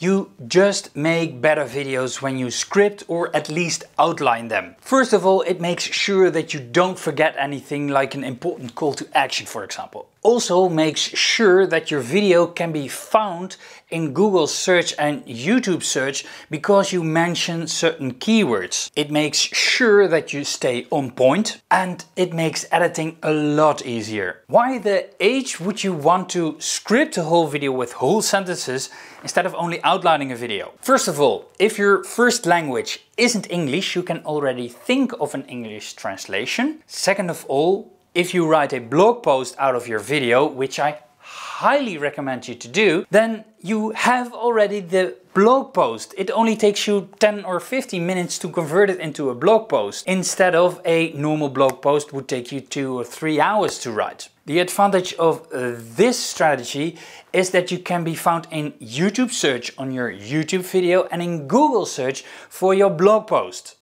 You just make better videos when you script or at least outline them. First of all, it makes sure that you don't forget anything like an important call to action, for example. Also makes sure that your video can be found in Google search and YouTube search because you mention certain keywords. It makes sure that you stay on point and it makes editing a lot easier. Why the H would you want to script a whole video with whole sentences instead of only outlining a video. First of all, if your first language isn't English, you can already think of an English translation. Second of all, if you write a blog post out of your video, which I highly recommend you to do, then you have already the blog post. It only takes you 10 or 15 minutes to convert it into a blog post instead of a normal blog post would take you two or three hours to write. The advantage of uh, this strategy is that you can be found in YouTube search on your YouTube video and in Google search for your blog post.